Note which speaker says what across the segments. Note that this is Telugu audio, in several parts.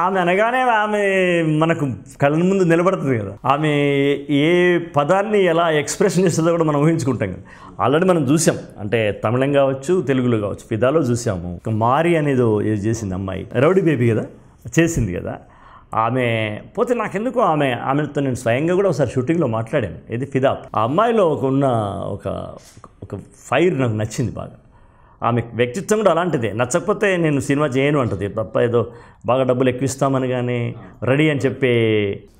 Speaker 1: ఆమె అనగానే ఆమె మనకు కళ్ళ ముందు నిలబడుతుంది కదా ఆమె ఏ పదాన్ని ఎలా ఎక్స్ప్రెషన్ చేస్తుందో కూడా మనం ఊహించుకుంటాం కదా ఆల్రెడీ మనం చూసాం అంటే తమిళం కావచ్చు తెలుగులో కావచ్చు పిదాలో చూసాము మారి అనేది చేసింది అమ్మాయి రౌడీ బేబీ కదా చేసింది కదా ఆమె పోతే నాకెందుకు ఆమె ఆమెతో నేను స్వయంగా కూడా ఒకసారి షూటింగ్లో మాట్లాడాను ఇది ఫిదాప్ ఆ అమ్మాయిలో ఒక ఉన్న ఒక ఒక ఫైర్ నాకు నచ్చింది బాగా ఆమె వ్యక్తిత్వం కూడా అలాంటిదే నచ్చకపోతే నేను సినిమా చేయను అంటది తప్ప ఏదో బాగా డబ్బులు ఎక్కువిస్తామని కానీ రెడీ అని చెప్పే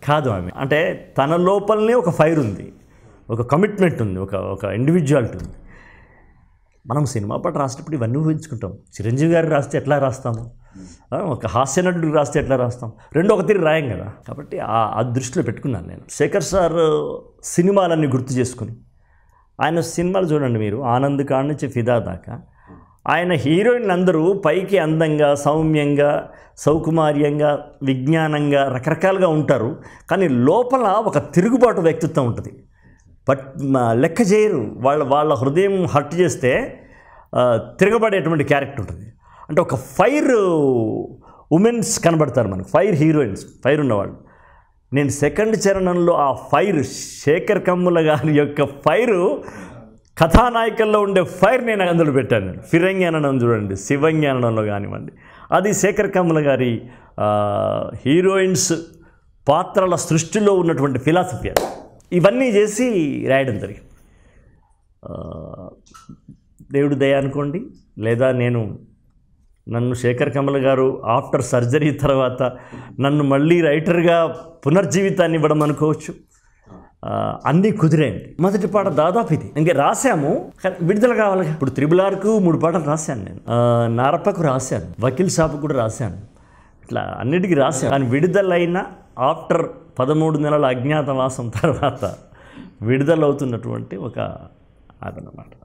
Speaker 1: కాదు ఆమె అంటే తన లోపలనే ఒక ఫైర్ ఉంది ఒక కమిట్మెంట్ ఉంది ఒక ఒక ఇండివిజువాలిటీ ఉంది మనం సినిమా పాట రాసేటప్పుడు ఇవన్నీ ఊహించుకుంటాం చిరంజీవి గారు రాస్తే ఎట్లా రాస్తాము ఒక హాస్య నటుడు రాస్తే ఎట్లా రాస్తాం రెండు ఒక తీరు రాయం కదా కాబట్టి ఆ దృష్టిలో పెట్టుకున్నాను నేను శేఖర్ సార్ సినిమాలన్నీ గుర్తు చేసుకుని ఆయన సినిమాలు చూడండి మీరు ఆనంద్ కాడ నుంచి ఫిదా దాకా ఆయన హీరోయిన్ అందరూ పైకి అందంగా సౌమ్యంగా సౌకుమార్యంగా విజ్ఞానంగా రకరకాలుగా ఉంటారు కానీ లోపల ఒక తిరుగుబాటు వ్యక్తిత్వం ఉంటుంది బట్ లెక్క చేయరు వాళ్ళ వాళ్ళ హృదయం హర్ట్ చేస్తే తిరగబడేటువంటి క్యారెక్టర్ ఉంటుంది అంటే ఒక ఫైర్ ఉమెన్స్ కనబడతారు మనకు ఫైర్ హీరోయిన్స్ ఫైర్ ఉన్నవాళ్ళు నేను సెకండ్ చరణంలో ఆ ఫైర్ శేఖర్ కమ్ముల గారి యొక్క ఫైరు కథానాయకల్లో ఉండే ఫైర్ నేను అందులో పెట్టాను నేను ఫిరంగి చూడండి శివంగి అనడంలో కానివ్వండి అది శేఖర్ కమల గారి హీరోయిన్స్ పాత్రల సృష్టిలో ఉన్నటువంటి ఫిలాసఫీ అది ఇవన్నీ చేసి రాయడం జరిగింది దేవుడు దయ అనుకోండి లేదా నేను నన్ను శేఖర్ కమల గారు ఆఫ్టర్ సర్జరీ తర్వాత నన్ను మళ్ళీ రైటర్గా పునర్జీవితాన్ని ఇవ్వడం అనుకోవచ్చు అన్నీ కుదిరేయండి మొదటి పాట దాదాపు ఇది ఇంకా రాశాము కానీ విడుదల కావాలి ఇప్పుడు త్రిబుల్ ఆర్కు మూడు పాటలు రాశాను నేను నారప్పకు రాశాను వకీల్ షాపు కూడా రాశాను ఇట్లా అన్నిటికీ రాశాను కానీ విడుదలైన ఆఫ్టర్ పదమూడు నెలల అజ్ఞాతవాసం తర్వాత విడుదలవుతున్నటువంటి ఒక అదనమాట